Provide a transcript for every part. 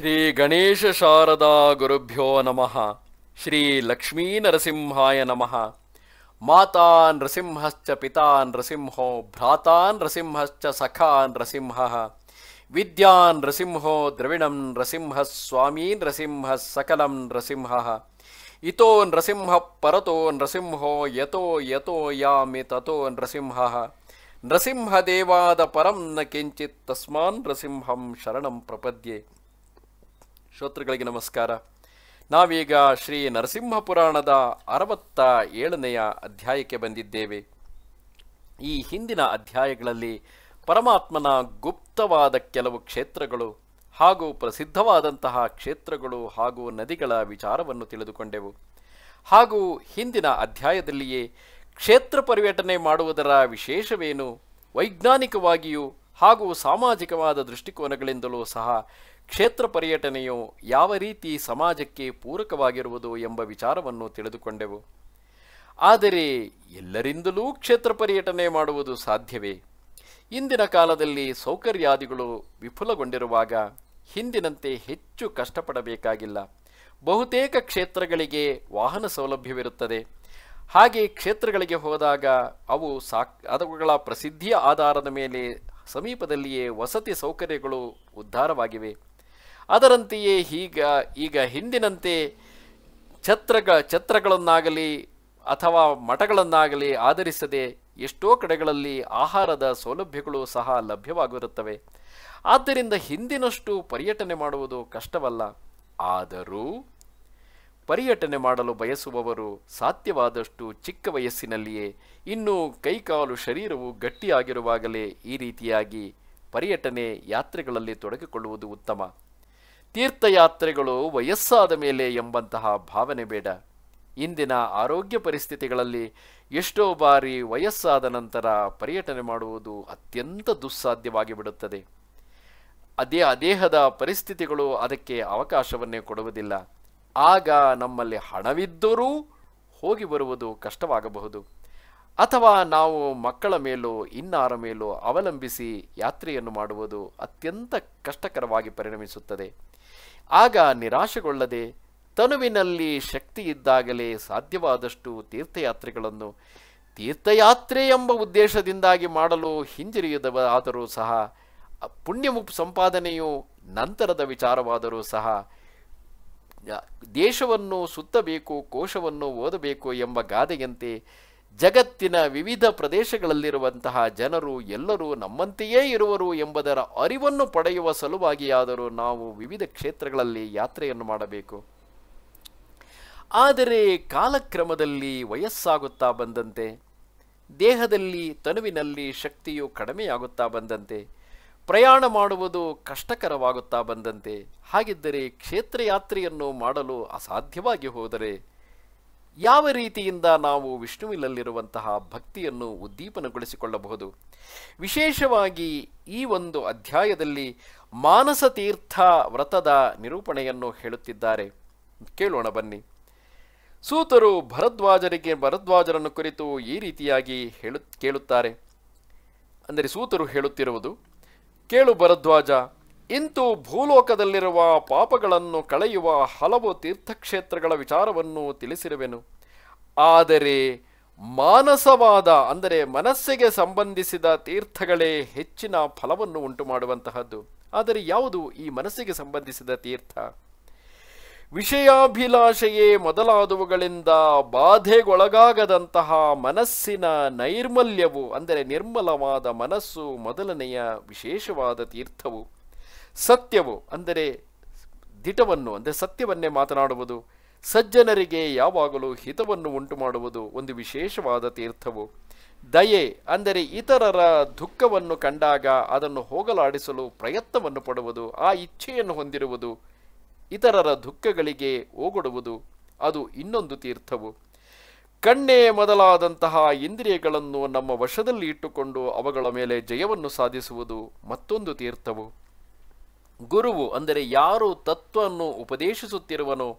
गुरुभ्यो नमः श्रीलक्ष्मीनरसिंहाय नमः माता नृसिंहश्च पिता नृसिंहो भ्राता नृसिंहश्च सखा नृसिंहः विद्या नृसिंहो द्रविणं नृसिंहस्वामीनृसिंहः सकलं नृसिंहः इतो नृसिंहः परतो नृसिंहो यतो यतो यामि ततो नृसिंहः नृसिंहदेवादपरं न किञ्चित् नृसिंहं शरणं प्रपद्ये ಶ್ರೋತೃಗಳಿಗೆ ನಮಸ್ಕಾರ ನಾವೀಗ ಶ್ರೀ ನರಸಿಂಹ ಪುರಾಣದ ಅರವತ್ತ ಏಳನೆಯ ಅಧ್ಯಾಯಕ್ಕೆ ಬಂದಿದ್ದೇವೆ ಈ ಹಿಂದಿನ ಅಧ್ಯಾಯಗಳಲ್ಲಿ ಪರಮಾತ್ಮನ ಗುಪ್ತವಾದ ಕೆಲವು ಕ್ಷೇತ್ರಗಳು ಹಾಗೂ ಪ್ರಸಿದ್ಧವಾದಂತಹ ಕ್ಷೇತ್ರಗಳು ಹಾಗೂ ನದಿಗಳ ವಿಚಾರವನ್ನು ತಿಳಿದುಕೊಂಡೆವು ಹಾಗೂ ಹಿಂದಿನ ಅಧ್ಯಾಯದಲ್ಲಿಯೇ ಕ್ಷೇತ್ರ ಪರ್ಯಟನೆ ಮಾಡುವುದರ ವಿಶೇಷವೇನು ವೈಜ್ಞಾನಿಕವಾಗಿಯೂ ಹಾಗೂ ಸಾಮಾಜಿಕವಾದ ದೃಷ್ಟಿಕೋನಗಳಿಂದಲೂ ಸಹ ಕ್ಷೇತ್ರ ಪರ್ಯಟನೆಯು ಯಾವ ರೀತಿ ಸಮಾಜಕ್ಕೆ ಪೂರಕವಾಗಿರುವುದು ಎಂಬ ವಿಚಾರವನ್ನು ತಿಳಿದುಕೊಂಡೆವು ಆದರೆ ಎಲ್ಲರಿಂದಲೂ ಕ್ಷೇತ್ರ ಪರ್ಯಟನೆ ಮಾಡುವುದು ಸಾಧ್ಯವೇ ಇಂದಿನ ಕಾಲದಲ್ಲಿ ಸೌಕರ್ಯಾದಿಗಳು ವಿಫುಲಗೊಂಡಿರುವಾಗ ಹಿಂದಿನಂತೆ ಹೆಚ್ಚು ಕಷ್ಟಪಡಬೇಕಾಗಿಲ್ಲ ಬಹುತೇಕ ಕ್ಷೇತ್ರಗಳಿಗೆ ವಾಹನ ಸೌಲಭ್ಯವಿರುತ್ತದೆ ಹಾಗೆ ಕ್ಷೇತ್ರಗಳಿಗೆ ಹೋದಾಗ ಅವು ಸಾಕ್ ಅವುಗಳ ಪ್ರಸಿದ್ಧಿಯ ಆಧಾರದ ಮೇಲೆ ಸಮೀಪದಲ್ಲಿಯೇ ವಸತಿ ಸೌಕರ್ಯಗಳು ಉದ್ಧಾರವಾಗಿವೆ ಅದರಂತೆಯೇ ಈಗ ಈಗ ಹಿಂದಿನಂತೆ ಛತ್ರಗ ಛತ್ರಗಳನ್ನಾಗಲಿ ಅಥವಾ ಮಠಗಳನ್ನಾಗಲಿ ಆಧರಿಸದೆ ಎಷ್ಟೋ ಕಡೆಗಳಲ್ಲಿ ಆಹಾರದ ಸೌಲಭ್ಯಗಳು ಸಹ ಲಭ್ಯವಾಗಿರುತ್ತವೆ ಆದ್ದರಿಂದ ಹಿಂದಿನಷ್ಟು ಪರ್ಯಟನೆ ಮಾಡುವುದು ಕಷ್ಟವಲ್ಲ ಆದರೂ ಪರ್ಯಟನೆ ಮಾಡಲು ಬಯಸುವವರು ಸಾಧ್ಯವಾದಷ್ಟು ಚಿಕ್ಕ ವಯಸ್ಸಿನಲ್ಲಿಯೇ ಇನ್ನೂ ಕೈಕಾಲು ಶರೀರವು ಗಟ್ಟಿಯಾಗಿರುವಾಗಲೇ ಈ ರೀತಿಯಾಗಿ ಪರ್ಯಟನೆ ಯಾತ್ರೆಗಳಲ್ಲಿ ತೊಡಗಿಕೊಳ್ಳುವುದು ಉತ್ತಮ ತೀರ್ಥಯಾತ್ರೆಗಳು ವಯಸ್ಸಾದ ಮೇಲೆ ಎಂಬಂತಹ ಭಾವನೆ ಬೇಡ ಇಂದಿನ ಆರೋಗ್ಯ ಪರಿಸ್ಥಿತಿಗಳಲ್ಲಿ ಎಷ್ಟೋ ಬಾರಿ ವಯಸ್ಸಾದ ನಂತರ ಪರ್ಯಟನೆ ಮಾಡುವುದು ಅತ್ಯಂತ ದುಸ್ಸಾಧ್ಯವಾಗಿ ಬಿಡುತ್ತದೆ ಅದೇ ಅದೇಹದ ಪರಿಸ್ಥಿತಿಗಳು ಅದಕ್ಕೆ ಅವಕಾಶವನ್ನೇ ಕೊಡುವುದಿಲ್ಲ ಆಗ ನಮ್ಮಲ್ಲಿ ಹಣವಿದ್ದರೂ ಹೋಗಿ ಬರುವುದು ಕಷ್ಟವಾಗಬಹುದು ಅಥವಾ ನಾವು ಮಕ್ಕಳ ಮೇಲೋ ಇನ್ನಾರ ಮೇಲೋ ಅವಲಂಬಿಸಿ ಯಾತ್ರೆಯನ್ನು ಮಾಡುವುದು ಅತ್ಯಂತ ಕಷ್ಟಕರವಾಗಿ ಪರಿಣಮಿಸುತ್ತದೆ ಆಗ ನಿರಾಶೆಗೊಳ್ಳದೆ ತನುವಿನಲ್ಲಿ ಶಕ್ತಿ ಇದ್ದಾಗಲೇ ಸಾಧ್ಯವಾದಷ್ಟು ತೀರ್ಥಯಾತ್ರೆಗಳನ್ನು ತೀರ್ಥಯಾತ್ರೆ ಎಂಬ ಉದ್ದೇಶದಿಂದಾಗಿ ಮಾಡಲು ಹಿಂಜರಿಯದಾದರೂ ಸಹ ಪುಣ್ಯ ಸಂಪಾದನೆಯು ನಂತರದ ವಿಚಾರವಾದರೂ ಸಹ ದೇಶವನ್ನು ಸುತ್ತಬೇಕು ಕೋಶವನ್ನು ಓದಬೇಕು ಎಂಬ ಗಾದೆಯಂತೆ ಜಗತ್ತಿನ ವಿವಿಧ ಪ್ರದೇಶಗಳಲ್ಲಿರುವಂತಹ ಜನರು ಎಲ್ಲರೂ ನಮ್ಮಂತೆಯೇ ಇರುವರು ಎಂಬುದರ ಅರಿವನ್ನು ಪಡೆಯುವ ಸಲುವಾಗಿಯಾದರೂ ನಾವು ವಿವಿಧ ಕ್ಷೇತ್ರಗಳಲ್ಲಿ ಯಾತ್ರೆಯನ್ನು ಮಾಡಬೇಕು ಆದರೆ ಕಾಲಕ್ರಮದಲ್ಲಿ ವಯಸ್ಸಾಗುತ್ತಾ ಬಂದಂತೆ ದೇಹದಲ್ಲಿ ತನುವಿನಲ್ಲಿ ಶಕ್ತಿಯು ಕಡಿಮೆಯಾಗುತ್ತಾ ಬಂದಂತೆ ಪ್ರಯಾಣ ಮಾಡುವುದು ಕಷ್ಟಕರವಾಗುತ್ತಾ ಬಂದಂತೆ ಹಾಗಿದ್ದರೆ ಕ್ಷೇತ್ರಯಾತ್ರೆಯನ್ನು ಮಾಡಲು ಅಸಾಧ್ಯವಾಗಿ ಹೋದರೆ ಯಾವ ರೀತಿಯಿಂದ ನಾವು ವಿಷ್ಣುವಿನಲ್ಲಿರುವಂತಹ ಭಕ್ತಿಯನ್ನು ಉದ್ದೀಪನಗೊಳಿಸಿಕೊಳ್ಳಬಹುದು ವಿಶೇಷವಾಗಿ ಈ ಒಂದು ಅಧ್ಯಾಯದಲ್ಲಿ ಮಾನಸ ತೀರ್ಥ ವ್ರತದ ನಿರೂಪಣೆಯನ್ನು ಹೇಳುತ್ತಿದ್ದಾರೆ ಕೇಳೋಣ ಬನ್ನಿ ಸೂತರು ಭರದ್ವಾಜರಿಗೆ ಭರದ್ವಾಜರನ್ನು ಕುರಿತು ಈ ರೀತಿಯಾಗಿ ಹೇಳು ಕೇಳುತ್ತಾರೆ ಅಂದರೆ ಸೂತರು ಹೇಳುತ್ತಿರುವುದು ಕೇಳು ಭರದ್ವಾಜ ಇಂತೂ ಭೂಲೋಕದಲ್ಲಿರುವ ಪಾಪಗಳನ್ನು ಕಳೆಯುವ ಹಲವು ತೀರ್ಥಕ್ಷೇತ್ರಗಳ ವಿಚಾರವನ್ನು ತಿಳಿಸಿರುವೆನು ಆದರೆ ಮಾನಸವಾದ ಅಂದರೆ ಮನಸ್ಸಿಗೆ ಸಂಬಂಧಿಸಿದ ತೀರ್ಥಗಳೇ ಹೆಚ್ಚಿನ ಫಲವನ್ನು ಉಂಟು ಮಾಡುವಂತಹದ್ದು ಆದರೆ ಯಾವುದು ಈ ಮನಸ್ಸಿಗೆ ಸಂಬಂಧಿಸಿದ ತೀರ್ಥ ವಿಷಯಾಭಿಲಾಷೆಯೇ ಮೊದಲಾದವುಗಳಿಂದ ಬಾಧೆಗೊಳಗಾಗದಂತಹ ಮನಸ್ಸಿನ ನೈರ್ಮಲ್ಯವು ಅಂದರೆ ನಿರ್ಮಲವಾದ ಮನಸ್ಸು ಮೊದಲನೆಯ ವಿಶೇಷವಾದ ತೀರ್ಥವು ಸತ್ಯವು ಅಂದರೆ ದಿಟವನ್ನು ಅಂದರೆ ಸತ್ಯವನ್ನೇ ಮಾತನಾಡುವುದು ಸಜ್ಜನರಿಗೆ ಯಾವಾಗಲೂ ಹಿತವನ್ನು ಉಂಟು ಮಾಡುವುದು ಒಂದು ವಿಶೇಷವಾದ ತೀರ್ಥವು ದಯೆ ಅಂದರೆ ಇತರರ ದುಃಖವನ್ನು ಕಂಡಾಗ ಅದನ್ನು ಹೋಗಲಾಡಿಸಲು ಪ್ರಯತ್ನವನ್ನು ಪಡುವುದು ಆ ಇಚ್ಛೆಯನ್ನು ಹೊಂದಿರುವುದು ಇತರರ ದುಃಖಗಳಿಗೆ ಓಗೊಡುವುದು ಅದು ಇನ್ನೊಂದು ತೀರ್ಥವು ಕಣ್ಣೇ ಮೊದಲಾದಂತಹ ಇಂದ್ರಿಯಗಳನ್ನು ನಮ್ಮ ವಶದಲ್ಲಿ ಇಟ್ಟುಕೊಂಡು ಅವುಗಳ ಮೇಲೆ ಜಯವನ್ನು ಸಾಧಿಸುವುದು ಮತ್ತೊಂದು ತೀರ್ಥವು ಗುರುವು ಅಂದರೆ ಯಾರು ತತ್ವವನ್ನು ಉಪದೇಶಿಸುತ್ತಿರುವನೋ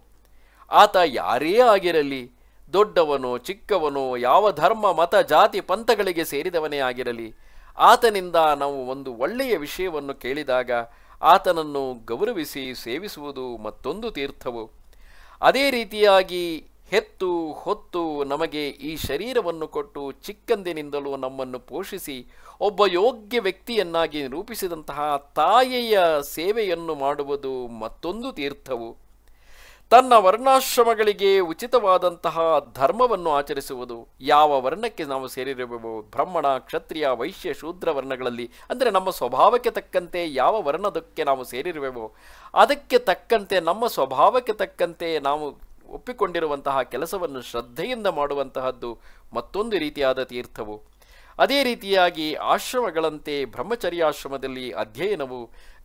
ಆತ ಯಾರೇ ಆಗಿರಲಿ ದೊಡ್ಡವನೋ ಚಿಕ್ಕವನೋ ಯಾವ ಧರ್ಮ ಮತ ಜಾತಿ ಪಂಥಗಳಿಗೆ ಸೇರಿದವನೇ ಆಗಿರಲಿ ಆತನಿಂದ ನಾವು ಒಂದು ಒಳ್ಳೆಯ ವಿಷಯವನ್ನು ಕೇಳಿದಾಗ ಆತನನ್ನು ಗೌರವಿಸಿ ಸೇವಿಸುವುದು ಮತ್ತೊಂದು ತೀರ್ಥವು ಅದೇ ರೀತಿಯಾಗಿ ಹೆತ್ತು ಹೊತ್ತು ನಮಗೆ ಈ ಶರೀರವನ್ನು ಕೊಟ್ಟು ಚಿಕ್ಕಂದಿನಿಂದಲೂ ನಮ್ಮನ್ನು ಪೋಷಿಸಿ ಒಬ್ಬ ಯೋಗ್ಯ ವ್ಯಕ್ತಿಯನ್ನಾಗಿ ರೂಪಿಸಿದಂತಹ ತಾಯಿಯ ಸೇವೆಯನ್ನು ಮಾಡುವುದು ಮತ್ತೊಂದು ತೀರ್ಥವು ತನ್ನ ವರ್ಣಾಶ್ರಮಗಳಿಗೆ ಉಚಿತವಾದಂತಹ ಧರ್ಮವನ್ನು ಆಚರಿಸುವುದು ಯಾವ ವರ್ಣಕ್ಕೆ ನಾವು ಸೇರಿರಬಹುದು ಬ್ರಹ್ಮಣ ಕ್ಷತ್ರಿಯ ವೈಶ್ಯ ಶೂದ್ರ ವರ್ಣಗಳಲ್ಲಿ ಅಂದರೆ ನಮ್ಮ ಸ್ವಭಾವಕ್ಕೆ ತಕ್ಕಂತೆ ಯಾವ ವರ್ಣದಕ್ಕೆ ನಾವು ಸೇರಿರುವೆವೋ ಅದಕ್ಕೆ ತಕ್ಕಂತೆ ನಮ್ಮ ಸ್ವಭಾವಕ್ಕೆ ತಕ್ಕಂತೆ ನಾವು ಒಪ್ಪಿಕೊಂಡಿರುವಂತಹ ಕೆಲಸವನ್ನು ಶ್ರದ್ಧೆಯಿಂದ ಮಾಡುವಂತಹದ್ದು ಮತ್ತೊಂದು ರೀತಿಯಾದ ತೀರ್ಥವು ಅದೇ ರೀತಿಯಾಗಿ ಆಶ್ರಮಗಳಂತೆ ಬ್ರಹ್ಮಚರ್ಯಾಶ್ರಮದಲ್ಲಿ ಅಧ್ಯಯನವು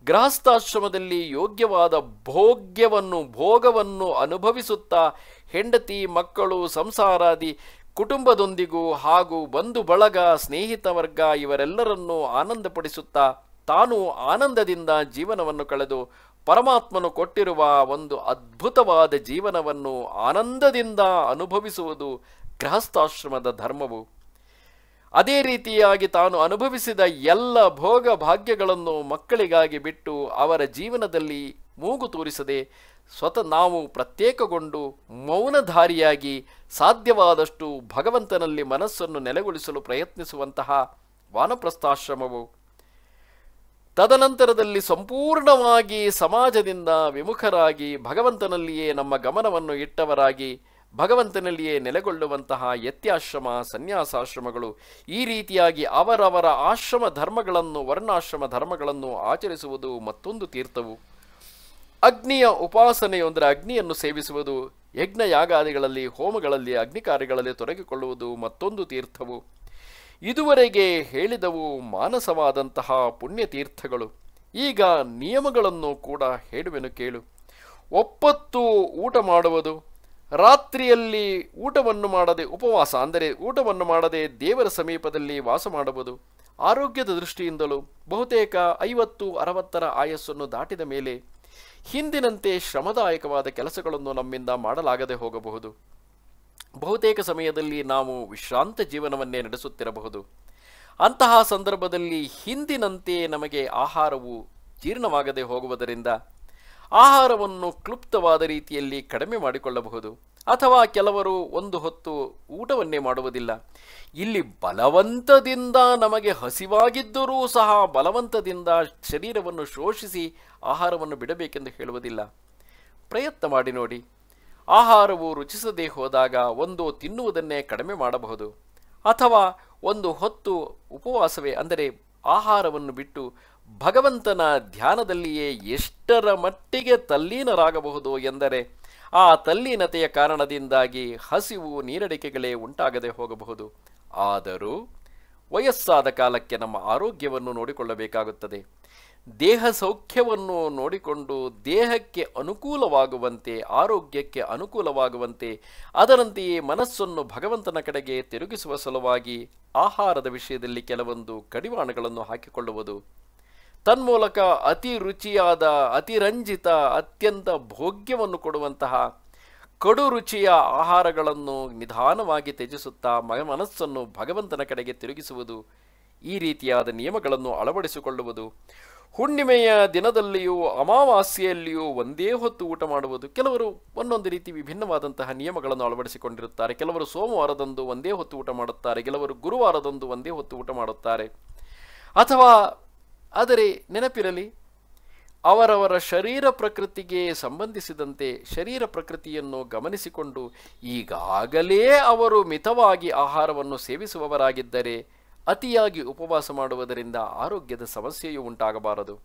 ಗೃಹಸ್ಥಾಶ್ರಮದಲ್ಲಿ ಯೋಗ್ಯವಾದ ಭೋಗ್ಯವನ್ನು ಭೋಗವನ್ನು ಅನುಭವಿಸುತ್ತಾ ಹೆಂಡತಿ ಮಕ್ಕಳು ಸಂಸಾರಾದಿ ಕುಟುಂಬದೊಂದಿಗೂ ಹಾಗೂ ಬಂಧು ಬಳಗ ಸ್ನೇಹಿತ ವರ್ಗ ಇವರೆಲ್ಲರನ್ನೂ ಆನಂದಪಡಿಸುತ್ತಾ ತಾನು ಆನಂದದಿಂದ ಜೀವನವನ್ನು ಕಳೆದು ಪರಮಾತ್ಮನು ಕೊಟ್ಟಿರುವ ಒಂದು ಅದ್ಭುತವಾದ ಜೀವನವನ್ನು ಆನಂದದಿಂದ ಅನುಭವಿಸುವುದು ಗೃಹಸ್ಥಾಶ್ರಮದ ಧರ್ಮವು ಅದೇ ರೀತಿಯಾಗಿ ತಾನು ಅನುಭವಿಸಿದ ಎಲ್ಲ ಭೋಗ ಭಾಗ್ಯಗಳನ್ನು ಮಕ್ಕಳಿಗಾಗಿ ಬಿಟ್ಟು ಅವರ ಜೀವನದಲ್ಲಿ ಮೂಗು ತೋರಿಸದೆ ಸ್ವತಃ ನಾವು ಪ್ರತ್ಯೇಕಗೊಂಡು ಮೌನಧಾರಿಯಾಗಿ ಸಾಧ್ಯವಾದಷ್ಟು ಭಗವಂತನಲ್ಲಿ ಮನಸ್ಸನ್ನು ನೆಲೆಗೊಳಿಸಲು ಪ್ರಯತ್ನಿಸುವಂತಹ ವಾನಪ್ರಸ್ಥಾಶ್ರಮವು ತದನಂತರದಲ್ಲಿ ಸಂಪೂರ್ಣವಾಗಿ ಸಮಾಜದಿಂದ ವಿಮುಖರಾಗಿ ಭಗವಂತನಲ್ಲಿಯೇ ನಮ್ಮ ಗಮನವನ್ನು ಇಟ್ಟವರಾಗಿ ಭಗವಂತನಲ್ಲಿಯೇ ನೆಲೆಗೊಳ್ಳುವಂತಹ ಯತ್ಯಾಶ್ರಮ ಸನ್ಯಾಸಾಶ್ರಮಗಳು ಈ ರೀತಿಯಾಗಿ ಅವರವರ ಆಶ್ರಮ ಧರ್ಮಗಳನ್ನು ವರ್ಣಾಶ್ರಮ ಧರ್ಮಗಳನ್ನು ಆಚರಿಸುವುದು ಮತ್ತೊಂದು ತೀರ್ಥವು ಅಗ್ನಿಯ ಉಪಾಸನೆಯೊಂದರ ಅಗ್ನಿಯನ್ನು ಸೇವಿಸುವುದು ಯಜ್ಞ ಯಾಗಾದಿಗಳಲ್ಲಿ ಹೋಮಗಳಲ್ಲಿ ಅಗ್ನಿ ತೊಡಗಿಕೊಳ್ಳುವುದು ಮತ್ತೊಂದು ತೀರ್ಥವು ಇದುವರೆಗೆ ಹೇಳಿದವು ಮಾನಸವಾದಂತಹ ಪುಣ್ಯತೀರ್ಥಗಳು ಈಗ ನಿಯಮಗಳನ್ನು ಕೂಡ ಹೇಳುವೆನು ಕೇಳು ಒಪ್ಪತ್ತು ಊಟ ಮಾಡುವುದು ರಾತ್ರಿಯಲ್ಲಿ ಊಟವನ್ನು ಮಾಡದೆ ಉಪವಾಸ ಅಂದರೆ ಊಟವನ್ನು ಮಾಡದೆ ದೇವರ ಸಮೀಪದಲ್ಲಿ ವಾಸ ಮಾಡುವುದು ಆರೋಗ್ಯದ ದೃಷ್ಟಿಯಿಂದಲೂ ಬಹುತೇಕ ಐವತ್ತು ಅರವತ್ತರ ಆಯಸ್ಸನ್ನು ದಾಟಿದ ಮೇಲೆ ಹಿಂದಿನಂತೆ ಶ್ರಮದಾಯಕವಾದ ಕೆಲಸಗಳನ್ನು ನಮ್ಮಿಂದ ಮಾಡಲಾಗದೆ ಹೋಗಬಹುದು ಬಹುತೇಕ ಸಮಯದಲ್ಲಿ ನಾವು ವಿಶ್ರಾಂತ ಜೀವನವನ್ನೇ ನಡೆಸುತ್ತಿರಬಹುದು ಅಂತಹ ಸಂದರ್ಭದಲ್ಲಿ ಹಿಂದಿನಂತೆ ನಮಗೆ ಆಹಾರವು ಜೀರ್ಣವಾಗದೆ ಹೋಗುವುದರಿಂದ ಆಹಾರವನ್ನು ಕ್ಲುಪ್ತವಾದ ರೀತಿಯಲ್ಲಿ ಕಡಿಮೆ ಮಾಡಿಕೊಳ್ಳಬಹುದು ಅಥವಾ ಕೆಲವರು ಒಂದು ಹೊತ್ತು ಊಟವನ್ನೇ ಮಾಡುವುದಿಲ್ಲ ಇಲ್ಲಿ ಬಲವಂತದಿಂದ ನಮಗೆ ಹಸಿವಾಗಿದ್ದರೂ ಸಹ ಬಲವಂತದಿಂದ ಶರೀರವನ್ನು ಶೋಷಿಸಿ ಆಹಾರವನ್ನು ಬಿಡಬೇಕೆಂದು ಹೇಳುವುದಿಲ್ಲ ಪ್ರಯತ್ನ ಮಾಡಿ ನೋಡಿ ಆಹಾರವು ರುಚಿಸದೇ ಹೋದಾಗ ಒಂದು ತಿನ್ನುವುದನ್ನೇ ಕಡಿಮೆ ಮಾಡಬಹುದು ಅಥವಾ ಒಂದು ಹೊತ್ತು ಉಪವಾಸವೇ ಅಂದರೆ ಆಹಾರವನ್ನು ಬಿಟ್ಟು ಭಗವಂತನ ಧ್ಯಾನದಲ್ಲಿಯೇ ಎಷ್ಟರ ಮಟ್ಟಿಗೆ ತಲ್ಲೀನರಾಗಬಹುದು ಎಂದರೆ ಆ ತಲ್ಲೀನತೆಯ ಕಾರಣದಿಂದಾಗಿ ಹಸಿವು ನೀರಡಿಕೆಗಳೇ ಉಂಟಾಗದೆ ಹೋಗಬಹುದು ಆದರೂ ವಯಸ್ಸಾದ ಕಾಲಕ್ಕೆ ನಮ್ಮ ಆರೋಗ್ಯವನ್ನು ನೋಡಿಕೊಳ್ಳಬೇಕಾಗುತ್ತದೆ ದೇಹ ಸೌಖ್ಯವನ್ನು ನೋಡಿಕೊಂಡು ದೇಹಕ್ಕೆ ಅನುಕೂಲವಾಗುವಂತೆ ಆರೋಗ್ಯಕ್ಕೆ ಅನುಕೂಲವಾಗುವಂತೆ ಅದರಂತೆಯೇ ಮನಸ್ಸನ್ನು ಭಗವಂತನ ಕಡೆಗೆ ತಿರುಗಿಸುವ ಸಲುವಾಗಿ ಆಹಾರದ ವಿಷಯದಲ್ಲಿ ಕೆಲವೊಂದು ಕಡಿವಾಣಗಳನ್ನು ಹಾಕಿಕೊಳ್ಳುವುದು ತನ್ಮೂಲಕ ಅತಿ ರುಚಿಯಾದ ಅತಿರಂಜಿತ ಅತ್ಯಂತ ಭೋಗ್ಯವನ್ನು ಕೊಡುವಂತಹ ಕಡು ರುಚಿಯ ಆಹಾರಗಳನ್ನು ನಿಧಾನವಾಗಿ ತ್ಯಜಿಸುತ್ತಾ ಮ ಮನಸ್ಸನ್ನು ಭಗವಂತನ ಕಡೆಗೆ ತಿರುಗಿಸುವುದು ಈ ರೀತಿಯಾದ ನಿಯಮಗಳನ್ನು ಅಳವಡಿಸಿಕೊಳ್ಳುವುದು ಹುಣ್ಣಿಮೆಯ ದಿನದಲ್ಲಿಯೂ ಅಮಾವಾಸ್ಯೆಯಲ್ಲಿಯೂ ಒಂದೇ ಹೊತ್ತು ಊಟ ಮಾಡುವುದು ಕೆಲವರು ಒಂದೊಂದು ರೀತಿ ವಿಭಿನ್ನವಾದಂತಹ ನಿಯಮಗಳನ್ನು ಅಳವಡಿಸಿಕೊಂಡಿರುತ್ತಾರೆ ಕೆಲವರು ಸೋಮವಾರದಂದು ಒಂದೇ ಹೊತ್ತು ಊಟ ಮಾಡುತ್ತಾರೆ ಕೆಲವರು ಗುರುವಾರದಂದು ಒಂದೇ ಹೊತ್ತು ಊಟ ಮಾಡುತ್ತಾರೆ ಅಥವಾ ಆದರೆ ನೆನಪಿರಲಿ ಅವರವರ ಶರೀರ ಪ್ರಕೃತಿಗೆ ಸಂಬಂಧಿಸಿದಂತೆ ಶರೀರ ಪ್ರಕೃತಿಯನ್ನು ಗಮನಿಸಿಕೊಂಡು ಈಗಾಗಲೇ ಅವರು ಮಿತವಾಗಿ ಆಹಾರವನ್ನು ಸೇವಿಸುವವರಾಗಿದ್ದರೆ ಅತಿಯಾಗಿ ಉಪವಾಸ ಮಾಡುವುದರಿಂದ ಆರೋಗ್ಯದ ಸಮಸ್ಯೆಯೂ ಉಂಟಾಗಬಾರದು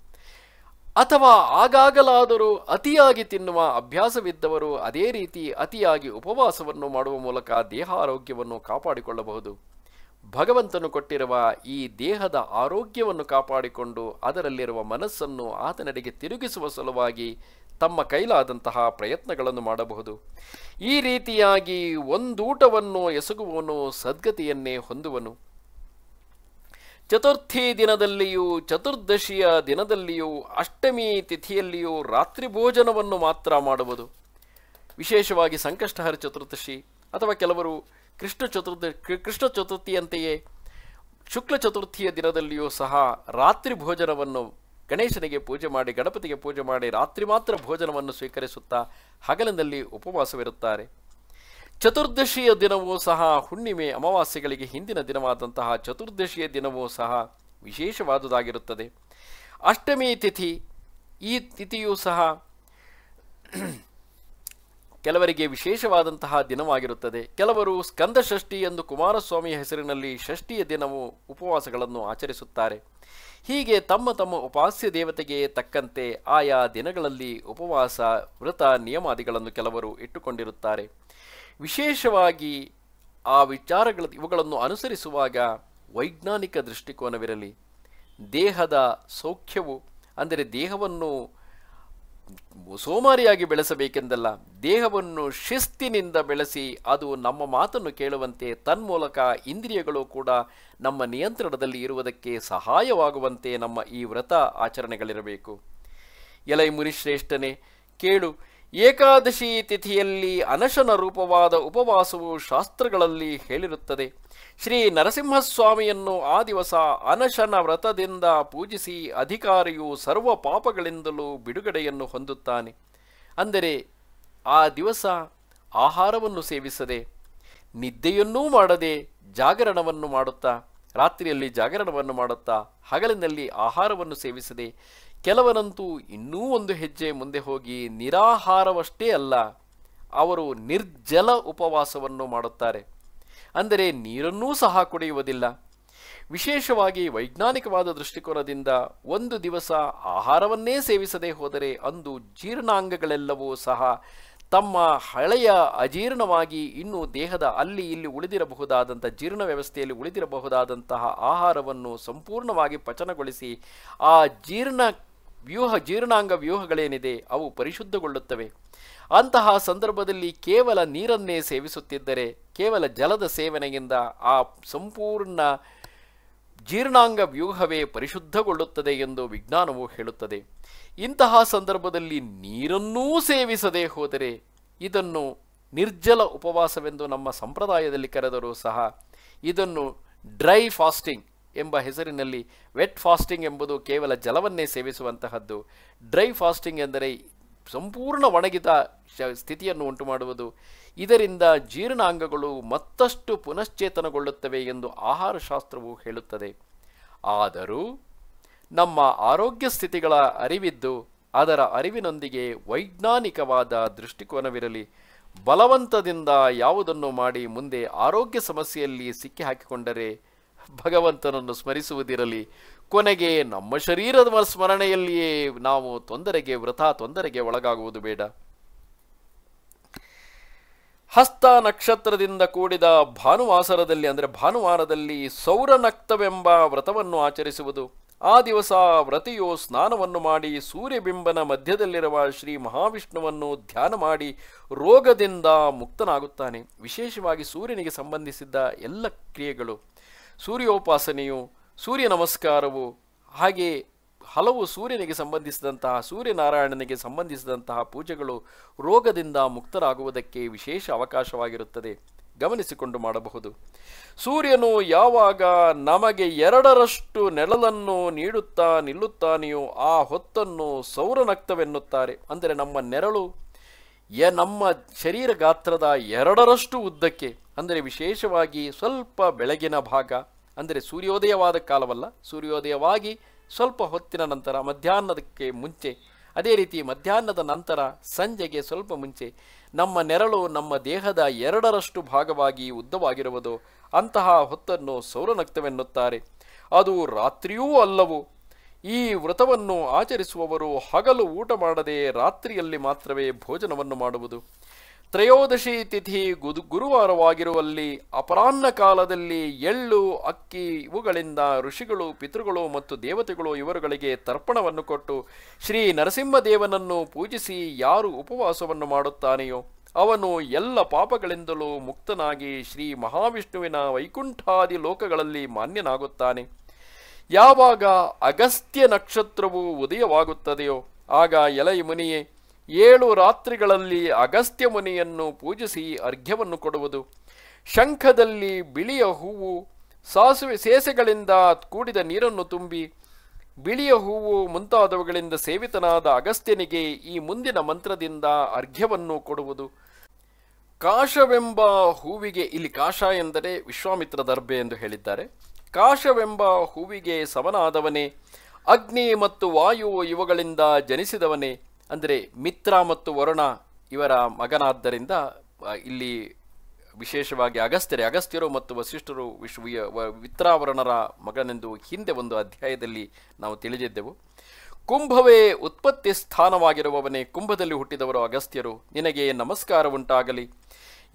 ಅಥವಾ ಆಗಾಗಲಾದರೂ ಅತಿಯಾಗಿ ತಿನ್ನುವ ಅಭ್ಯಾಸವಿದ್ದವರು ಅದೇ ರೀತಿ ಅತಿಯಾಗಿ ಉಪವಾಸವನ್ನು ಮಾಡುವ ಮೂಲಕ ದೇಹ ಆರೋಗ್ಯವನ್ನು ಕಾಪಾಡಿಕೊಳ್ಳಬಹುದು ಭಗವಂತನು ಕೊಟ್ಟಿರುವ ಈ ದೇಹದ ಆರೋಗ್ಯವನ್ನು ಕಾಪಾಡಿಕೊಂಡು ಅದರಲ್ಲಿರುವ ಮನಸ್ಸನ್ನು ಆತನಡೆಗೆ ತಿರುಗಿಸುವ ಸಲುವಾಗಿ ತಮ್ಮ ಕೈಲಾದಂತಹ ಪ್ರಯತ್ನಗಳನ್ನು ಮಾಡಬಹುದು ಈ ರೀತಿಯಾಗಿ ಒಂದೂಟವನ್ನು ಎಸಗುವವನು ಸದ್ಗತಿಯನ್ನೇ ಹೊಂದುವನು ಚತುರ್ಥಿ ದಿನದಲ್ಲಿಯೂ ಚತುರ್ದಶಿಯ ದಿನದಲ್ಲಿಯೂ ಅಷ್ಟಮಿ ತಿಥಿಯಲ್ಲಿಯೂ ರಾತ್ರಿ ಭೋಜನವನ್ನು ಮಾತ್ರ ಮಾಡುವುದು ವಿಶೇಷವಾಗಿ ಸಂಕಷ್ಟಹರ ಚತುರ್ದಶಿ ಅಥವಾ ಕೆಲವರು ಕೃಷ್ಣ ಚತುರ್ದ ಕೃಷ್ಣ ಚತುರ್ಥಿಯಂತೆಯೇ ಶುಕ್ಲ ಚತುರ್ಥಿಯ ದಿನದಲ್ಲಿಯೂ ಸಹ ರಾತ್ರಿ ಭೋಜನವನ್ನು ಗಣೇಶನಿಗೆ ಪೂಜೆ ಮಾಡಿ ಗಣಪತಿಗೆ ಪೂಜೆ ಮಾಡಿ ರಾತ್ರಿ ಮಾತ್ರ ಭೋಜನವನ್ನು ಸ್ವೀಕರಿಸುತ್ತಾ ಹಗಲಿನಲ್ಲಿ ಉಪವಾಸವಿರುತ್ತಾರೆ ಚತುರ್ದಶಿಯ ದಿನವೂ ಸಹ ಹುಣ್ಣಿಮೆ ಅಮಾವಾಸ್ಯೆಗಳಿಗೆ ಹಿಂದಿನ ದಿನವಾದಂತಹ ಚತುರ್ದಶಿಯ ದಿನವೂ ಸಹ ವಿಶೇಷವಾದುದಾಗಿರುತ್ತದೆ ಅಷ್ಟಮಿ ತಿಥಿ ಈ ತಿಥಿಯೂ ಸಹ ಕೆಲವರಿಗೆ ವಿಶೇಷವಾದಂತಹ ದಿನವಾಗಿರುತ್ತದೆ ಕೆಲವರು ಸ್ಕಂದ ಷಷ್ಠಿ ಎಂದು ಕುಮಾರಸ್ವಾಮಿಯ ಹೆಸರಿನಲ್ಲಿ ಷಷ್ಠಿಯ ದಿನವೂ ಉಪವಾಸಗಳನ್ನು ಆಚರಿಸುತ್ತಾರೆ ಹೀಗೆ ತಮ್ಮ ತಮ್ಮ ಉಪಾಸ್ಯ ದೇವತೆಗೆ ತಕ್ಕಂತೆ ಆಯಾ ದಿನಗಳಲ್ಲಿ ಉಪವಾಸ ವ್ರತ ನಿಯಮಾದಿಗಳನ್ನು ಕೆಲವರು ಇಟ್ಟುಕೊಂಡಿರುತ್ತಾರೆ ವಿಶೇಷವಾಗಿ ಆ ವಿಚಾರಗಳ ಇವುಗಳನ್ನು ಅನುಸರಿಸುವಾಗ ವೈಜ್ಞಾನಿಕ ದೃಷ್ಟಿಕೋನವಿರಲಿ ದೇಹದ ಸೌಖ್ಯವು ಅಂದರೆ ದೇಹವನ್ನು ಸೋಮಾರಿಯಾಗಿ ಬೆಳೆಸಬೇಕೆಂದಲ್ಲ ದೇಹವನ್ನು ಶಿಸ್ತಿನಿಂದ ಬೆಳೆಸಿ ಅದು ನಮ್ಮ ಮಾತನ್ನು ಕೇಳುವಂತೆ ತನ್ಮೂಲಕ ಇಂದ್ರಿಯಗಳು ಕೂಡ ನಮ್ಮ ನಿಯಂತ್ರಣದಲ್ಲಿ ಇರುವುದಕ್ಕೆ ಸಹಾಯವಾಗುವಂತೆ ನಮ್ಮ ಈ ವ್ರತ ಆಚರಣೆಗಳಿರಬೇಕು ಎಲೈ ಶ್ರೇಷ್ಠನೆ ಕೇಳು ಏಕಾದಶಿ ತಿಥಿಯಲ್ಲಿ ಅನಶನ ರೂಪವಾದ ಉಪವಾಸವು ಶಾಸ್ತ್ರಗಳಲ್ಲಿ ಹೇಳಿರುತ್ತದೆ ಶ್ರೀ ನರಸಿಂಹಸ್ವಾಮಿಯನ್ನು ಆ ದಿವಸ ಅನಶನ ವ್ರತದಿಂದ ಪೂಜಿಸಿ ಅಧಿಕಾರಿಯು ಸರ್ವ ಪಾಪಗಳಿಂದಲೂ ಬಿಡುಗಡೆಯನ್ನು ಹೊಂದುತ್ತಾನೆ ಅಂದರೆ ಆ ದಿವಸ ಆಹಾರವನ್ನು ಸೇವಿಸದೆ ನಿದ್ದೆಯನ್ನೂ ಮಾಡದೆ ಜಾಗರಣವನ್ನು ಮಾಡುತ್ತಾ ರಾತ್ರಿಯಲ್ಲಿ ಜಾಗರಣವನ್ನು ಮಾಡುತ್ತಾ ಹಗಲಿನಲ್ಲಿ ಆಹಾರವನ್ನು ಸೇವಿಸದೆ ಕೆಲವರಂತೂ ಇನ್ನೂ ಒಂದು ಹೆಜ್ಜೆ ಮುಂದೆ ಹೋಗಿ ನಿರಾಹಾರವಷ್ಟೇ ಅಲ್ಲ ಅವರು ನಿರ್ಜಲ ಉಪವಾಸವನ್ನು ಮಾಡುತ್ತಾರೆ ಅಂದರೆ ನೀರನ್ನೂ ಸಹ ಕುಡಿಯುವುದಿಲ್ಲ ವಿಶೇಷವಾಗಿ ವೈಜ್ಞಾನಿಕವಾದ ದೃಷ್ಟಿಕೋನದಿಂದ ಒಂದು ದಿವಸ ಆಹಾರವನ್ನೇ ಸೇವಿಸದೆ ಹೋದರೆ ಅಂದು ಜೀರ್ಣಾಂಗಗಳೆಲ್ಲವೂ ಸಹ ತಮ್ಮ ಹಳೆಯ ಅಜೀರ್ಣವಾಗಿ ಇನ್ನೂ ದೇಹದ ಅಲ್ಲಿ ಇಲ್ಲಿ ಉಳಿದಿರಬಹುದಾದಂಥ ಜೀರ್ಣ ವ್ಯವಸ್ಥೆಯಲ್ಲಿ ಉಳಿದಿರಬಹುದಾದಂತಹ ಆಹಾರವನ್ನು ಸಂಪೂರ್ಣವಾಗಿ ಪಚನಗೊಳಿಸಿ ಆ ಜೀರ್ಣ ವ್ಯೂಹ ಜೀರ್ಣಾಂಗ ವ್ಯೂಹಗಳೇನಿದೆ ಅವು ಪರಿಶುದ್ಧಗೊಳ್ಳುತ್ತವೆ ಅಂತಹ ಸಂದರ್ಭದಲ್ಲಿ ಕೇವಲ ನೀರನ್ನೇ ಸೇವಿಸುತ್ತಿದ್ದರೆ ಕೇವಲ ಜಲದ ಸೇವನೆಯಿಂದ ಆ ಸಂಪೂರ್ಣ ಜೀರ್ಣಾಂಗ ವ್ಯೂಹವೇ ಪರಿಶುದ್ಧಗೊಳ್ಳುತ್ತದೆ ಎಂದು ವಿಜ್ಞಾನವು ಹೇಳುತ್ತದೆ ಇಂತಹ ಸಂದರ್ಭದಲ್ಲಿ ನೀರನ್ನೂ ಸೇವಿಸದೆ ಹೋದರೆ ಇದನ್ನು ನಿರ್ಜಲ ಉಪವಾಸವೆಂದು ನಮ್ಮ ಸಂಪ್ರದಾಯದಲ್ಲಿ ಕರೆದರೂ ಸಹ ಇದನ್ನು ಡ್ರೈ ಫಾಸ್ಟಿಂಗ್ ಎಂಬ ಹೆಸರಿನಲ್ಲಿ ವೆಟ್ ಫಾಸ್ಟಿಂಗ್ ಎಂಬುದು ಕೇವಲ ಜಲವನ್ನೇ ಸೇವಿಸುವಂತಹದ್ದು ಡ್ರೈ ಫಾಸ್ಟಿಂಗ್ ಎಂದರೆ ಸಂಪೂರ್ಣ ಒಣಗಿದ ಸ್ಥಿತಿಯನ್ನು ಉಂಟು ಮಾಡುವುದು ಇದರಿಂದ ಜೀರ್ಣಾಂಗಗಳು ಮತ್ತಷ್ಟು ಪುನಶ್ಚೇತನಗೊಳ್ಳುತ್ತವೆ ಎಂದು ಆಹಾರ ಶಾಸ್ತ್ರವು ಹೇಳುತ್ತದೆ ಆದರೂ ನಮ್ಮ ಆರೋಗ್ಯ ಸ್ಥಿತಿಗಳ ಅರಿವಿದ್ದು ಅದರ ಅರಿವಿನೊಂದಿಗೆ ವೈಜ್ಞಾನಿಕವಾದ ದೃಷ್ಟಿಕೋನವಿರಲಿ ಬಲವಂತದಿಂದ ಯಾವುದನ್ನು ಮಾಡಿ ಮುಂದೆ ಆರೋಗ್ಯ ಸಮಸ್ಯೆಯಲ್ಲಿ ಸಿಕ್ಕಿಹಾಕಿಕೊಂಡರೆ ಭಗವಂತನನ್ನು ಸ್ಮರಿಸುವುದಿರಲಿ ಕೊನೆಗೆ ನಮ್ಮ ಶರೀರದ ಸ್ಮರಣೆಯಲ್ಲಿಯೇ ನಾವು ತೊಂದರೆಗೆ ವ್ರತ ತೊಂದರೆಗೆ ಒಳಗಾಗುವುದು ಬೇಡ ಹಸ್ತ ನಕ್ಷತ್ರದಿಂದ ಕೂಡಿದ ಭಾನುವಾಸರದಲ್ಲಿ ಅಂದರೆ ಭಾನುವಾರದಲ್ಲಿ ಸೌರನಕ್ತವೆಂಬ ವ್ರತವನ್ನು ಆಚರಿಸುವುದು ಆ ದಿವಸ ವ್ರತಿಯು ಸ್ನಾನವನ್ನು ಮಾಡಿ ಸೂರ್ಯಬಿಂಬನ ಮಧ್ಯದಲ್ಲಿರುವ ಶ್ರೀ ಮಹಾವಿಷ್ಣುವನ್ನು ಧ್ಯಾನ ಮಾಡಿ ರೋಗದಿಂದ ಮುಕ್ತನಾಗುತ್ತಾನೆ ವಿಶೇಷವಾಗಿ ಸೂರ್ಯನಿಗೆ ಸಂಬಂಧಿಸಿದ್ದ ಎಲ್ಲ ಕ್ರಿಯೆಗಳು ಸೂರ್ಯೋಪಾಸನೆಯು ಸೂರ್ಯ ನಮಸ್ಕಾರವು ಹಾಗೆ ಹಲವು ಸೂರ್ಯನಿಗೆ ಸಂಬಂಧಿಸಿದಂತಹ ಸೂರ್ಯನಾರಾಯಣನಿಗೆ ಸಂಬಂಧಿಸಿದಂತಹ ಪೂಜೆಗಳು ರೋಗದಿಂದ ಮುಕ್ತರಾಗುವುದಕ್ಕೆ ವಿಶೇಷ ಅವಕಾಶವಾಗಿರುತ್ತದೆ ಗಮನಿಸಿಕೊಂಡು ಮಾಡಬಹುದು ಸೂರ್ಯನು ಯಾವಾಗ ನಮಗೆ ಎರಡರಷ್ಟು ನೆರಳನ್ನು ನೀಡುತ್ತಾ ನಿಲ್ಲುತ್ತಾನೆಯೋ ಆ ಹೊತ್ತನ್ನು ಸೌರನಕ್ತವೆನ್ನುತ್ತಾರೆ ಅಂದರೆ ನಮ್ಮ ನೆರಳು ಯ ನಮ್ಮ ಶರೀರ ಗಾತ್ರದ ಎರಡರಷ್ಟು ಉದ್ದಕ್ಕೆ ಅಂದರೆ ವಿಶೇಷವಾಗಿ ಸ್ವಲ್ಪ ಬೆಳಗಿನ ಭಾಗ ಅಂದರೆ ಸೂರ್ಯೋದಯವಾದ ಕಾಲವಲ್ಲ ಸೂರ್ಯೋದಯವಾಗಿ ಸ್ವಲ್ಪ ಹೊತ್ತಿನ ನಂತರ ಮಧ್ಯಾಹ್ನದಕ್ಕೆ ಮುಂಚೆ ಅದೇ ರೀತಿ ಮಧ್ಯಾಹ್ನದ ನಂತರ ಸಂಜೆಗೆ ಸ್ವಲ್ಪ ಮುಂಚೆ ನಮ್ಮ ನೆರಳು ನಮ್ಮ ದೇಹದ ಎರಡರಷ್ಟು ಭಾಗವಾಗಿ ಉದ್ದವಾಗಿರುವುದು ಅಂತಹ ಹೊತ್ತನ್ನು ಸೌರನಕ್ತವೆನ್ನುತ್ತಾರೆ ಅದು ರಾತ್ರಿಯೂ ಅಲ್ಲವು ಈ ವ್ರತವನ್ನು ಆಚರಿಸುವವರು ಹಗಲು ಊಟ ಮಾಡದೆ ರಾತ್ರಿಯಲ್ಲಿ ಮಾತ್ರವೇ ಭೋಜನವನ್ನು ಮಾಡುವುದು ತ್ರಯೋದಶಿ ತಿಥಿ ಗುದು ಗುರುವಾರವಾಗಿರುವಲ್ಲಿ ಅಪರಾಹ್ನ ಕಾಲದಲ್ಲಿ ಎಳ್ಳು ಅಕ್ಕಿ ಇವುಗಳಿಂದ ಋಷಿಗಳು ಪಿತೃಗಳು ಮತ್ತು ದೇವತೆಗಳು ಇವರುಗಳಿಗೆ ತರ್ಪಣವನ್ನು ಕೊಟ್ಟು ಶ್ರೀ ನರಸಿಂಹದೇವನನ್ನು ಪೂಜಿಸಿ ಯಾರು ಉಪವಾಸವನ್ನು ಮಾಡುತ್ತಾನೆಯೋ ಅವನು ಎಲ್ಲ ಪಾಪಗಳಿಂದಲೂ ಮುಕ್ತನಾಗಿ ಶ್ರೀ ಮಹಾವಿಷ್ಣುವಿನ ವೈಕುಂಠಾದಿ ಲೋಕಗಳಲ್ಲಿ ಮಾನ್ಯನಾಗುತ್ತಾನೆ ಯಾವಾಗ ಅಗಸ್ತ್ಯ ನಕ್ಷತ್ರವು ಉದಯವಾಗುತ್ತದೆಯೋ ಆಗ ಎಲೈ ಮುನಿಯೇ ಏಳು ರಾತ್ರಿಗಳಲ್ಲಿ ಅಗಸ್ತ್ಯ ಮುನಿಯನ್ನು ಪೂಜಿಸಿ ಅರ್ಘ್ಯವನ್ನು ಕೊಡುವುದು ಶಂಖದಲ್ಲಿ ಬಿಳಿಯ ಹೂವು ಸಾಸುವೆ ಸೇಸೆಗಳಿಂದ ಕೂಡಿದ ನೀರನ್ನು ತುಂಬಿ ಬಿಳಿಯ ಹೂವು ಮುಂತಾದವುಗಳಿಂದ ಸೇವಿತನಾದ ಅಗಸ್ತ್ಯನಿಗೆ ಈ ಮುಂದಿನ ಮಂತ್ರದಿಂದ ಅರ್ಘ್ಯವನ್ನು ಕೊಡುವುದು ಕಾಶವೆಂಬ ಹೂವಿಗೆ ಇಲ್ಲಿ ಕಾಶ ಎಂದರೆ ವಿಶ್ವಾಮಿತ್ರ ದರ್ಬೆ ಎಂದು ಹೇಳಿದ್ದಾರೆ ಕಾಶವೆಂಬ ಹೂವಿಗೆ ಸಮನಾದವನೇ ಅಗ್ನಿ ಮತ್ತು ವಾಯು ಇವುಗಳಿಂದ ಜನಿಸಿದವನೇ ಅಂದರೆ ಮಿತ್ರ ಮತ್ತು ವರುಣ ಇವರ ಮಗನಾದ್ದರಿಂದ ಇಲ್ಲಿ ವಿಶೇಷವಾಗಿ ಅಗಸ್ತ್ಯರೇ ಅಗಸ್ತ್ಯರು ಮತ್ತು ವಸಿಷ್ಠರು ವಿಶ್ವ ವಿತ್ರಾವರಣರ ಮಗನೆಂದು ಹಿಂದೆ ಒಂದು ಅಧ್ಯಾಯದಲ್ಲಿ ನಾವು ತಿಳಿದಿದ್ದೆವು ಕುಂಭವೇ ಉತ್ಪತ್ತಿ ಸ್ಥಾನವಾಗಿರುವವನೇ ಕುಂಭದಲ್ಲಿ ಹುಟ್ಟಿದವರು ಅಗಸ್ತ್ಯರು ನಿನಗೆ ಉಂಟಾಗಲಿ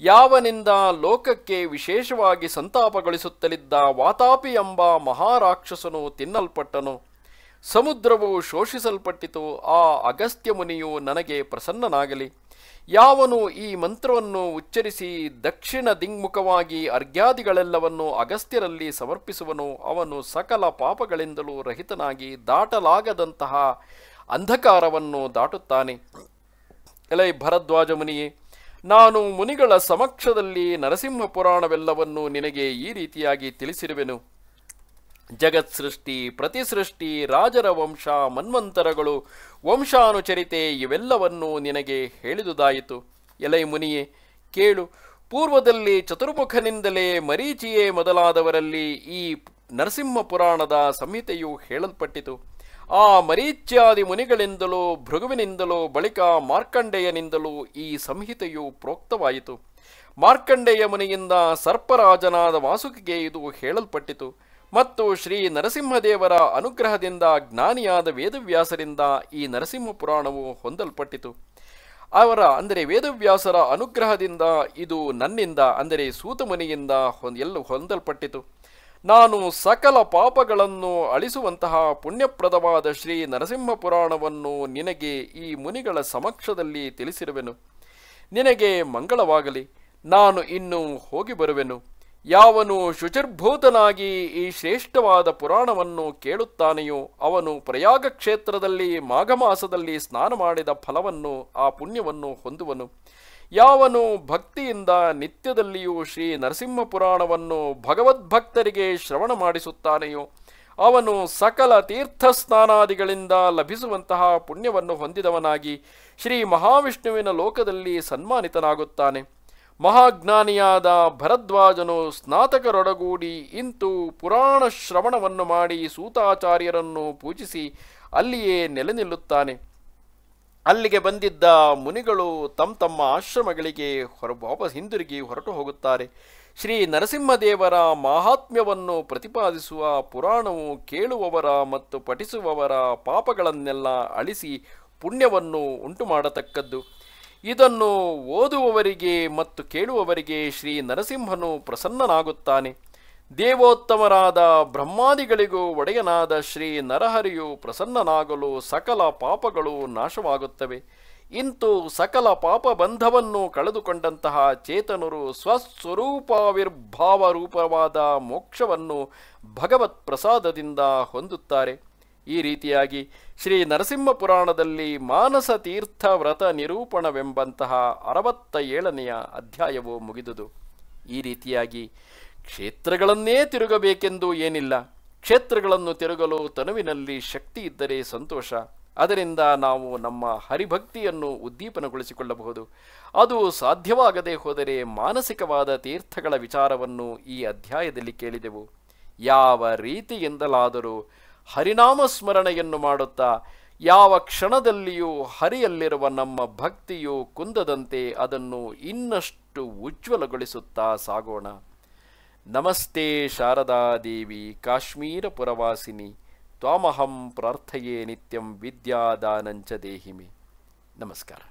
ಯಾವನಿಂದ ಲೋಕಕ್ಕೆ ವಿಶೇಷವಾಗಿ ಸಂತಾಪಗೊಳಿಸುತ್ತಲಿದ್ದ ವಾತಾಪಿ ಎಂಬ ಮಹಾರಾಕ್ಷಸನು ತಿನ್ನಲ್ಪಟ್ಟನು ಸಮುದ್ರವು ಶೋಷಿಸಲ್ಪಟ್ಟಿತು ಆ ಅಗಸ್ತ್ಯ ಮುನಿಯು ನನಗೆ ಪ್ರಸನ್ನನಾಗಲಿ ಯಾವನು ಈ ಮಂತ್ರವನ್ನು ಉಚ್ಚರಿಸಿ ದಕ್ಷಿಣ ದಿಂಗ್ಮುಖವಾಗಿ ಅರ್ಘ್ಯಾದಿಗಳೆಲ್ಲವನ್ನು ಅಗಸ್ತ್ಯರಲ್ಲಿ ಸಮರ್ಪಿಸುವನು ಅವನು ಸಕಲ ಪಾಪಗಳಿಂದಲೂ ರಹಿತನಾಗಿ ದಾಟಲಾಗದಂತಹ ಅಂಧಕಾರವನ್ನು ದಾಟುತ್ತಾನೆ ಎಲೈ ಭರದ್ವಾಜ ಮುನಿಯೇ ನಾನು ಮುನಿಗಳ ಸಮಕ್ಷದಲ್ಲಿ ನರಸಿಂಹ ಪುರಾಣವೆಲ್ಲವನ್ನೂ ನಿನಗೆ ಈ ರೀತಿಯಾಗಿ ತಿಳಿಸಿರುವೆನು ಜಗತ್ ಸೃಷ್ಟಿ ಪ್ರತಿ ಸೃಷ್ಟಿ ರಾಜರ ವಂಶ ಮನ್ವಂತರಗಳು ವಂಶಾನುಚರಿತೆ ಇವೆಲ್ಲವನ್ನೂ ನಿನಗೆ ಹೇಳಿದುದಾಯಿತು ಎಲೈ ಮುನಿಯೇ ಕೇಳು ಪೂರ್ವದಲ್ಲಿ ಚತುರ್ಮುಖನಿಂದಲೇ ಮರೀಚಿಯೇ ಮೊದಲಾದವರಲ್ಲಿ ಈ ನರಸಿಂಹ ಪುರಾಣದ ಸಂಹಿತೆಯು ಹೇಳಲ್ಪಟ್ಟಿತು ಆ ಮರೀಚ್ಯಾದಿ ಮುನಿಗಳಿಂದಲೂ ಭೃಗುವಿನಿಂದಲೂ ಬಳಿಕ ಮಾರ್ಕಂಡೇಯನಿಂದಲೂ ಈ ಸಂಹಿತೆಯು ಪ್ರೋಕ್ತವಾಯಿತು ಮಾರ್ಕಂಡೇಯ ಮುನಿಯಿಂದ ಸರ್ಪರಾಜನಾದ ವಾಸುಕಿಗೆ ಇದು ಹೇಳಲ್ಪಟ್ಟಿತು ಮತ್ತು ಶ್ರೀ ನರಸಿಂಹದೇವರ ಅನುಗ್ರಹದಿಂದ ಜ್ಞಾನಿಯಾದ ವೇದವ್ಯಾಸರಿಂದ ಈ ನರಸಿಂಹ ಪುರಾಣವು ಹೊಂದಲ್ಪಟ್ಟಿತು ಅವರ ಅಂದರೆ ವೇದವ್ಯಾಸರ ಅನುಗ್ರಹದಿಂದ ಇದು ನನ್ನಿಂದ ಅಂದರೆ ಹೊಂದ್ ಎಲ್ಲೂ ಹೊಂದಲ್ಪಟ್ಟಿತು ನಾನು ಸಕಲ ಪಾಪಗಳನ್ನು ಅಳಿಸುವಂತಹ ಪುಣ್ಯಪ್ರದವಾದ ಶ್ರೀ ನರಸಿಂಹ ಪುರಾಣವನ್ನು ನಿನಗೆ ಈ ಮುನಿಗಳ ಸಮಕ್ಷದಲ್ಲಿ ತಿಳಿಸಿರುವೆನು ನಿನಗೆ ಮಂಗಳವಾಗಲಿ ನಾನು ಇನ್ನು ಹೋಗಿ ಬರುವೆನು ಯಾವನು ಶುಚಿರ್ಭೂತನಾಗಿ ಈ ಶ್ರೇಷ್ಠವಾದ ಪುರಾಣವನ್ನು ಕೇಳುತ್ತಾನೆಯೋ ಅವನು ಪ್ರಯಾಗ ಕ್ಷೇತ್ರದಲ್ಲಿ ಮಾಘಮಾಸದಲ್ಲಿ ಸ್ನಾನ ಮಾಡಿದ ಫಲವನ್ನು ಆ ಪುಣ್ಯವನ್ನು ಹೊಂದುವನು ಯಾವನು ಭಕ್ತಿಯಿಂದ ನಿತ್ಯದಲ್ಲಿಯೂ ಶ್ರೀ ನರಸಿಂಹ ಪುರಾಣವನ್ನು ಭಗವದ್ಭಕ್ತರಿಗೆ ಶ್ರವಣ ಮಾಡಿಸುತ್ತಾನೆಯೋ ಅವನು ಸಕಲ ತೀರ್ಥ ಸ್ನಾನಾದಿಗಳಿಂದ ಲಭಿಸುವಂತಹ ಪುಣ್ಯವನ್ನು ಹೊಂದಿದವನಾಗಿ ಶ್ರೀ ಮಹಾವಿಷ್ಣುವಿನ ಲೋಕದಲ್ಲಿ ಸನ್ಮಾನಿತನಾಗುತ್ತಾನೆ ಮಹಾಜ್ಞಾನಿಯಾದ ಭರದ್ವಾಜನು ಸ್ನಾತಕರೊಡಗೂಡಿ ಇಂತು ಪುರಾಣ ಶ್ರವಣವನ್ನು ಮಾಡಿ ಸೂತಾಚಾರ್ಯರನ್ನು ಪೂಜಿಸಿ ಅಲ್ಲಿಯೇ ನೆಲೆ ನಿಲ್ಲುತ್ತಾನೆ ಅಲ್ಲಿಗೆ ಬಂದಿದ್ದ ಮುನಿಗಳು ತಮ್ಮ ತಮ್ಮ ಆಶ್ರಮಗಳಿಗೆ ಹೊರ ವಾಪಸ್ ಹಿಂದಿರುಗಿ ಹೊರಟು ಹೋಗುತ್ತಾರೆ ಶ್ರೀ ನರಸಿಂಹದೇವರ ಮಾಹಾತ್ಮ್ಯವನ್ನು ಪ್ರತಿಪಾದಿಸುವ ಪುರಾಣವು ಕೇಳುವವರ ಮತ್ತು ಪಠಿಸುವವರ ಪಾಪಗಳನ್ನೆಲ್ಲ ಅಳಿಸಿ ಪುಣ್ಯವನ್ನು ಉಂಟು ಮಾಡತಕ್ಕದ್ದು ಇದನ್ನು ಓದುವವರಿಗೆ ಮತ್ತು ಕೇಳುವವರಿಗೆ ಶ್ರೀ ನರಸಿಂಹನು ಪ್ರಸನ್ನನಾಗುತ್ತಾನೆ ದೇವೋತ್ತಮರಾದ ಬ್ರಹ್ಮಾದಿಗಳಿಗೂ ಒಡೆಯನಾದ ಶ್ರೀ ನರಹರಿಯು ಪ್ರಸನ್ನನಾಗಲು ಸಕಲ ಪಾಪಗಳು ನಾಶವಾಗುತ್ತವೆ ಇಂತೂ ಸಕಲ ಪಾಪ ಬಂಧವನ್ನು ಕಳೆದುಕೊಂಡಂತಹ ಚೇತನರು ಸ್ವಸ್ವರೂಪಾವಿರ್ಭಾವ ರೂಪವಾದ ಮೋಕ್ಷವನ್ನು ಭಗವತ್ ಪ್ರಸಾದದಿಂದ ಹೊಂದುತ್ತಾರೆ ಈ ರೀತಿಯಾಗಿ ಶ್ರೀ ನರಸಿಂಹ ಪುರಾಣದಲ್ಲಿ ಮಾನಸ ತೀರ್ಥ ವ್ರತ ನಿರೂಪಣವೆಂಬಂತಹ ಅರವತ್ತ ಏಳನೆಯ ಅಧ್ಯಾಯವು ಮುಗಿದುದು ಈ ರೀತಿಯಾಗಿ ಕ್ಷೇತ್ರಗಳನ್ನೇ ತಿರುಗಬೇಕೆಂದು ಏನಿಲ್ಲ ಕ್ಷೇತ್ರಗಳನ್ನು ತಿರುಗಲು ತನುವಿನಲ್ಲಿ ಶಕ್ತಿ ಇದ್ದರೆ ಸಂತೋಷ ಅದರಿಂದ ನಾವು ನಮ್ಮ ಹರಿಭಕ್ತಿಯನ್ನು ಉದ್ದೀಪನಗೊಳಿಸಿಕೊಳ್ಳಬಹುದು ಅದು ಸಾಧ್ಯವಾಗದೇ ಹೋದರೆ ಮಾನಸಿಕವಾದ ತೀರ್ಥಗಳ ವಿಚಾರವನ್ನು ಈ ಅಧ್ಯಾಯದಲ್ಲಿ ಕೇಳಿದೆವು ಯಾವ ರೀತಿಯಿಂದಲಾದರೂ ಹರಿನಾಮ ಸ್ಮರಣೆಯನ್ನು ಮಾಡುತ್ತಾ ಯಾವ ಕ್ಷಣದಲ್ಲಿಯೂ ಹರಿಯಲ್ಲಿರುವ ನಮ್ಮ ಭಕ್ತಿಯು ಕುಂದದಂತೆ ಅದನ್ನು ಇನ್ನಷ್ಟು ಉಜ್ವಲಗೊಳಿಸುತ್ತಾ ಸಾಗೋಣ ನಮಸ್ತೆ ಶಾರದಾದೇವಿ ಕಾಶ್ಮೀರ ಪುರವಾಸಿನಿ ತ್ವಾಮಹಂ ಪ್ರಾರ್ಥೆಯೇ ನಿತ್ಯಂ ವಿದ್ಯಾದಾನಂಚ ದೇಹಿಮಿ ನಮಸ್ಕಾರ